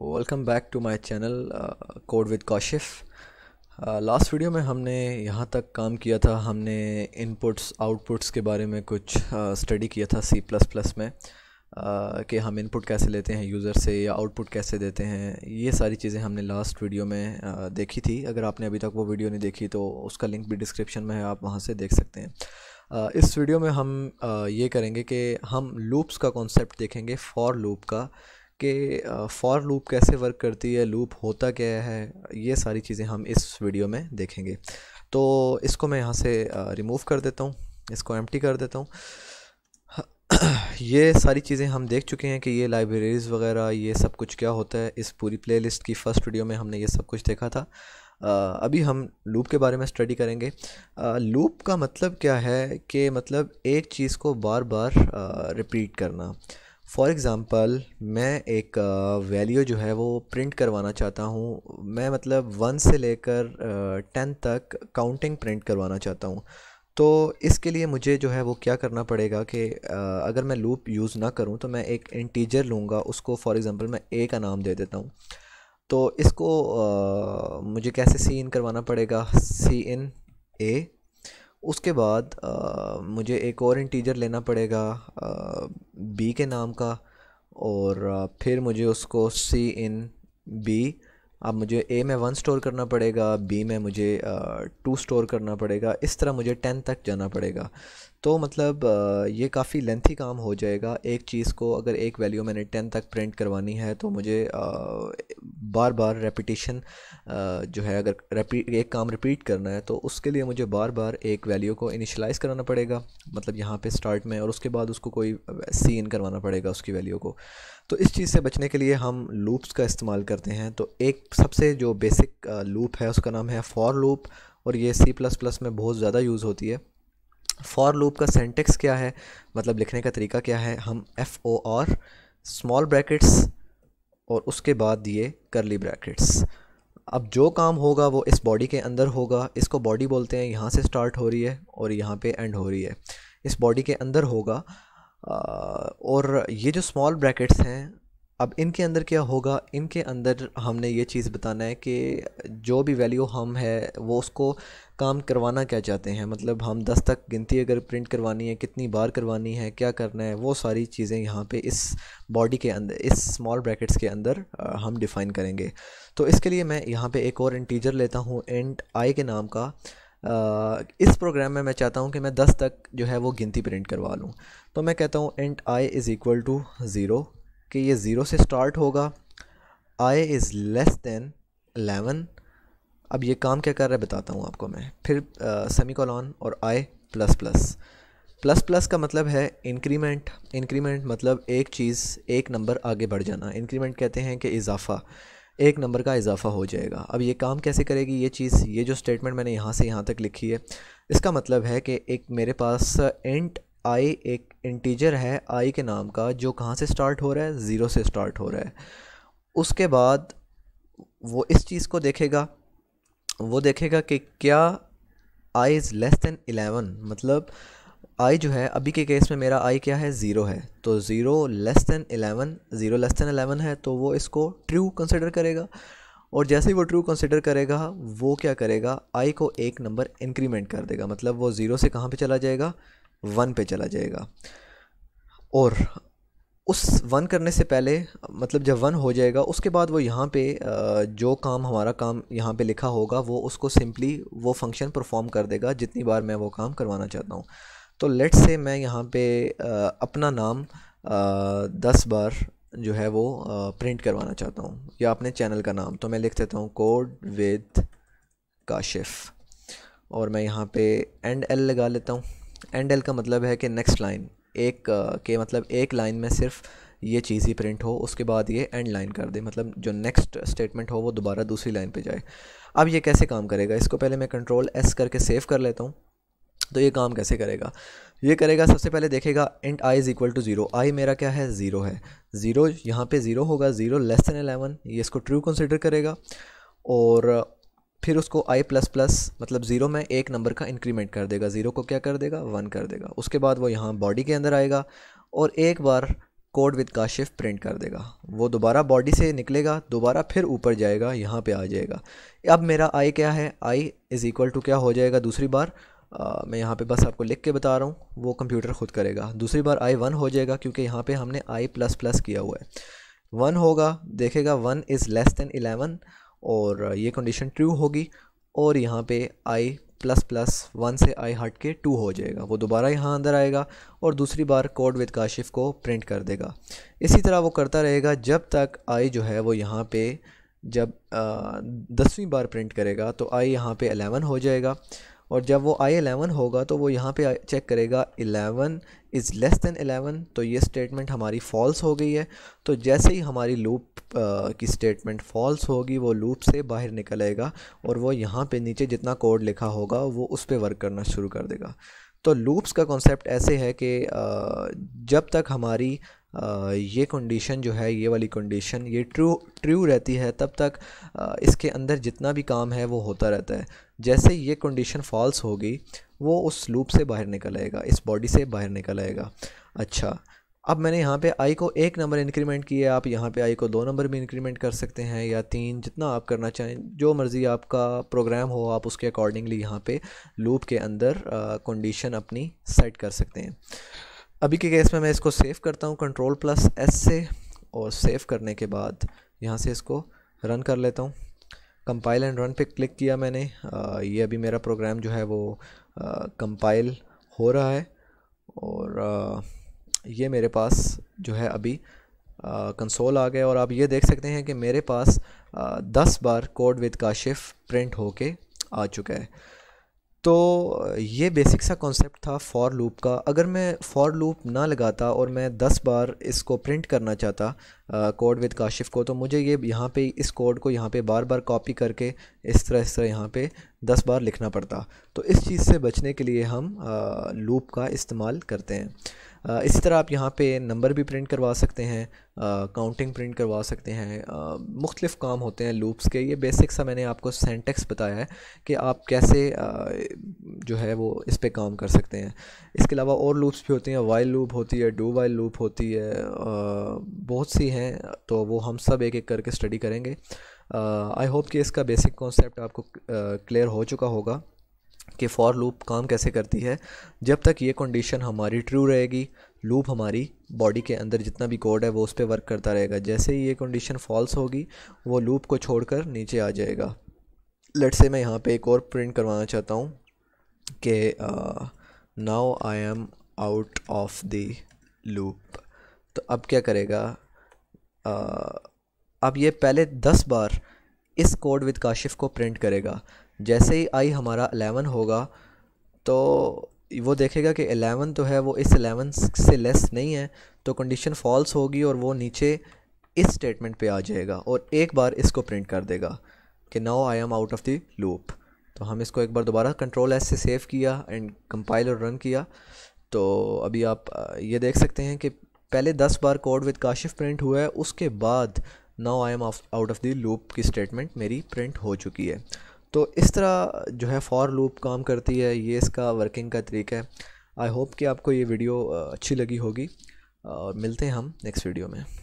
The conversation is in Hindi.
welcome back to my channel code with Kashif last video में हमने यहाँ तक काम किया था हमने इनपुट्स आउटपुट्स के बारे में कुछ स्टडी uh, किया था सी प्लस प्लस में uh, कि हम इनपुट कैसे लेते हैं यूज़र से या आउटपुट कैसे देते हैं ये सारी चीज़ें हमने लास्ट वीडियो में uh, देखी थी अगर आपने अभी तक वो वीडियो नहीं देखी तो उसका लिंक भी डिस्क्रिप्शन में है आप वहाँ से देख सकते हैं uh, इस वीडियो में हम uh, ये करेंगे कि हम लूप्स का कॉन्सेप्ट देखेंगे फॉर लूप का कि फॉर लूप कैसे वर्क करती है लूप होता क्या है ये सारी चीज़ें हम इस वीडियो में देखेंगे तो इसको मैं यहाँ से रिमूव कर देता हूँ इसको एम्प्टी कर देता हूँ ये सारी चीज़ें हम देख चुके हैं कि ये लाइब्रेरीज़ वगैरह ये सब कुछ क्या होता है इस पूरी प्लेलिस्ट की फ़र्स्ट वीडियो में हमने ये सब कुछ देखा था अभी हम लूप के बारे में स्टडी करेंगे लूप का मतलब क्या है कि मतलब एक चीज़ को बार बार रिपीट करना फॉर एग्ज़ाम्पल मैं एक वैल्यू जो है वो प्रिंट करवाना चाहता हूँ मैं मतलब वन से लेकर टेन तक काउंटिंग प्रिंट करवाना चाहता हूँ तो इसके लिए मुझे जो है वो क्या करना पड़ेगा कि अगर मैं लूप यूज़ ना करूँ तो मैं एक इंटीजर लूँगा उसको फॉर एग्ज़ाम्पल मैं ए का नाम दे देता हूँ तो इसको आ, मुझे कैसे सी इन करवाना पड़ेगा सी इन ए उसके बाद आ, मुझे एक और इंटीजर लेना पड़ेगा बी के नाम का और आ, फिर मुझे उसको सी इन बी अब मुझे ए में वन स्टोर करना पड़ेगा बी में मुझे टू स्टोर करना पड़ेगा इस तरह मुझे टेन तक जाना पड़ेगा तो मतलब ये काफ़ी लेंथी काम हो जाएगा एक चीज़ को अगर एक वैल्यू मैंने टेन तक प्रिंट करवानी है तो मुझे बार बार रेपिटेशन जो है अगर एक काम रिपीट करना है तो उसके लिए मुझे बार बार एक वैल्यू को इनिशलाइज़ कराना पड़ेगा मतलब यहाँ पे स्टार्ट में और उसके बाद उसको कोई सी इन करवाना पड़ेगा उसकी वैल्यू को तो इस चीज़ से बचने के लिए हम लूप्स का इस्तेमाल करते हैं तो एक सबसे जो बेसिक लूप uh, है उसका नाम है फॉर लूप और ये सी प्लस प्लस में बहुत ज़्यादा यूज़ होती है फॉर लूप का सेंटेक्स क्या है मतलब लिखने का तरीका क्या है हम F O R small brackets और उसके बाद ये करली ब्रैकेट्स अब जो काम होगा वो इस बॉडी के अंदर होगा इसको बॉडी बोलते हैं यहाँ से स्टार्ट हो रही है और यहाँ पे एंड हो रही है इस बॉडी के अंदर होगा और ये जो स्मॉल ब्रैकेट्स हैं अब इनके अंदर क्या होगा इनके अंदर हमने ये चीज़ बताना है कि जो भी वैल्यू हम है वो उसको काम करवाना क्या चाहते हैं मतलब हम दस तक गिनती अगर प्रिंट करवानी है कितनी बार करवानी है क्या करना है वो सारी चीज़ें यहाँ पे इस बॉडी के अंदर इस स्मॉल ब्रैकेट्स के अंदर हम डिफ़ाइन करेंगे तो इसके लिए मैं यहाँ पे एक और इंटीजर लेता हूँ एंड आई के नाम का आ, इस प्रोग्राम में मैं चाहता हूँ कि मैं दस तक जो है वो गिनती प्रिंट करवा लूँ तो मैं कहता हूँ and I is equal to zero कि ये ज़ीरो से स्टार्ट होगा I is less than eleven अब ये काम क्या कर रहा है बताता हूँ आपको मैं फिर सेमी कॉलॉन और I plus plus plus plus का मतलब है इंक्रीमेंट इंक्रीमेंट मतलब एक चीज़ एक नंबर आगे बढ़ जाना इंक्रीमेंट कहते हैं कि इजाफ़ा एक नंबर का इजाफ़ा हो जाएगा अब ये काम कैसे करेगी ये चीज़ ये जो स्टेटमेंट मैंने यहाँ से यहाँ तक लिखी है इसका मतलब है कि एक मेरे पास एंट आई एक इंटीजर है आई के नाम का जो कहाँ से स्टार्ट हो रहा है ज़ीरो से स्टार्ट हो रहा है उसके बाद वो इस चीज़ को देखेगा वो देखेगा कि क्या I is less than eleven मतलब आई जो है अभी के केस में मेरा आई क्या है ज़ीरो है तो zero less than eleven zero less than eleven है तो वो इसको ट्रू कंसिडर करेगा और जैसे ही वो ट्रू कंसिडर करेगा वो क्या करेगा आई को एक नंबर इंक्रीमेंट कर देगा मतलब वो ज़ीरो से कहाँ पे चला जाएगा वन पे चला जाएगा और उस वन करने से पहले मतलब जब वन हो जाएगा उसके बाद वो यहाँ पे जो काम हमारा काम यहाँ पे लिखा होगा वो उसको सिंपली वो फंक्शन परफॉर्म कर देगा जितनी बार मैं वो काम करवाना चाहता हूँ तो लेट्स से मैं यहाँ पे अपना नाम दस बार जो है वो प्रिंट करवाना चाहता हूँ या अपने चैनल का नाम तो मैं लिख देता हूँ कोड विद काशिफ और मैं यहाँ पे एंड एल लगा लेता हूँ एंड एल का मतलब है कि नेक्स्ट लाइन एक के मतलब एक लाइन में सिर्फ ये चीज़ ही प्रिंट हो उसके बाद ये एंड लाइन कर दे मतलब जो नेक्स्ट स्टेटमेंट हो वो दोबारा दूसरी लाइन पे जाए अब ये कैसे काम करेगा इसको पहले मैं कंट्रोल एस करके सेव कर लेता हूँ तो ये काम कैसे करेगा ये करेगा सबसे पहले देखेगा int I is equal to zero I मेरा क्या है ज़ीरो है ज़ीरो यहाँ पे ज़ीरो होगा ज़ीरो लेस दैन एलेवन ये इसको ट्रू कंसिडर करेगा और फिर उसको आई प्लस प्लस मतलब ज़ीरो में एक नंबर का इंक्रीमेंट कर देगा ज़ीरो को क्या कर देगा वन कर देगा उसके बाद वो यहाँ बॉडी के अंदर आएगा और एक बार कोड विद काशिफ प्रिंट कर देगा वो दोबारा बॉडी से निकलेगा दोबारा फिर ऊपर जाएगा यहाँ पे आ जाएगा अब मेरा आई क्या है आई इज़ इक्वल टू क्या हो जाएगा दूसरी बार आ, मैं यहाँ पे बस आपको लिख के बता रहा हूँ वो कंप्यूटर ख़ुद करेगा दूसरी बार आई वन हो जाएगा क्योंकि यहाँ पे हमने आई प्लस प्लस किया हुआ है वन होगा देखेगा one is less than eleven और ये कंडीशन ट्रू होगी और यहाँ पे आई प्लस प्लस वन से आई हट के टू हो जाएगा वो दोबारा यहाँ अंदर आएगा और दूसरी बार कोड विद काशिफ को प्रिंट कर देगा इसी तरह वो करता रहेगा जब तक आई जो है वो यहाँ पे जब दसवीं बार प्रिंट करेगा तो आई यहाँ पे अलेवन हो जाएगा और जब वो आई अलेवन होगा तो वो यहाँ पे चेक करेगा eleven is less than eleven तो ये स्टेटमेंट हमारी फॉल्स हो गई है तो जैसे ही हमारी लूप की स्टेटमेंट फॉल्स होगी वो लूप से बाहर निकलेगा और वो यहाँ पे नीचे जितना कोड लिखा होगा वो उस पर वर्क करना शुरू कर देगा तो लूप्स का कॉन्सेप्ट ऐसे है कि जब तक हमारी ये कंडीशन जो है ये वाली कंडीशन ये ट्रू ट्रू रहती है तब तक इसके अंदर जितना भी काम है वो होता रहता है जैसे ये कंडीशन फॉल्स होगी वो उस लूप से बाहर निकल आएगा इस बॉडी से बाहर निकल आएगा अच्छा अब मैंने यहाँ पे आई को एक नंबर इंक्रीमेंट किया आप यहाँ पे आई को दो नंबर भी इंक्रीमेंट कर सकते हैं या तीन जितना आप करना चाहें जो मर्ज़ी आपका प्रोग्राम हो आप उसके अकॉर्डिंगली यहाँ पे लूप के अंदर कंडीशन अपनी सेट कर सकते हैं अभी के केस में मैं इसको सेव करता हूँ कंट्रोल प्लस एस से और सेव करने के बाद यहाँ से इसको रन कर लेता हूँ कंपाइल एंड रन पे क्लिक किया मैंने आ, ये अभी मेरा प्रोग्राम जो है वो कंपाइल हो रहा है और आ, ये मेरे पास जो है अभी कंसोल आ गया और आप ये देख सकते हैं कि मेरे पास आ, दस बार कोड विद काशिफ प्रिंट होके आ चुका है तो ये बेसिक सा कॉन्सेप्ट था फॉर लूप का अगर मैं फॉर लूप ना लगाता और मैं दस बार इसको प्रिंट करना चाहता कोड विद काशिफ को तो मुझे ये यहाँ पे इस कोड को यहाँ पे बार बार कॉपी करके इस तरह इस तरह यहाँ पे दस बार लिखना पड़ता तो इस चीज़ से बचने के लिए हम लूप का इस्तेमाल करते हैं इसी तरह आप यहाँ पे नंबर भी प्रिंट करवा सकते हैं काउंटिंग प्रिंट करवा सकते हैं मुख्तलिफ़ काम होते हैं लूप्स के ये बेसिक सा मैंने आपको सेंटेक्स बताया है कि आप कैसे आ, जो है वो इस पर काम कर सकते हैं इसके अलावा और लूप्स भी होती हैं वाइल लूप होती है डू वाइल लूप होती है आ, बहुत सी हैं हैं तो वो हम सब एक एक करके स्टडी करेंगे आई होप कि इसका बेसिक कॉन्सेप्ट आपको क्लियर हो चुका होगा कि फॉर लूप काम कैसे करती है जब तक ये कंडीशन हमारी ट्रू रहेगी लूप हमारी बॉडी के अंदर जितना भी कोड है वो उस पर वर्क करता रहेगा जैसे ही ये कंडीशन फॉल्स होगी वो लूप को छोड़कर नीचे आ जाएगा लेट से मैं यहाँ पे एक और प्रिंट करवाना चाहता हूँ कि now I am out of the loop तो अब क्या करेगा अब ये पहले दस बार इस कोड विद काशिफ को प्रिंट करेगा जैसे ही आई हमारा अलेवन होगा तो वो देखेगा कि अलेवन तो है वो इस अलेवन से लेस नहीं है तो कंडीशन फॉल्स होगी और वो नीचे इस स्टेटमेंट पे आ जाएगा और एक बार इसको प्रिंट कर देगा कि now I am out of the loop तो हम इसको एक बार दोबारा कंट्रोल एस से सेव किया एंड कंपाइल और रन किया तो अभी आप ये देख सकते हैं कि पहले दस बार कोड विद काशिफ प्रिंट हुआ है उसके बाद now I am out of the loop की स्टेटमेंट मेरी प्रिंट हो चुकी है तो इस तरह जो है फॉर लूप काम करती है ये इसका वर्किंग का तरीका है आई होप कि आपको ये वीडियो अच्छी लगी होगी और मिलते हैं हम नेक्स्ट वीडियो में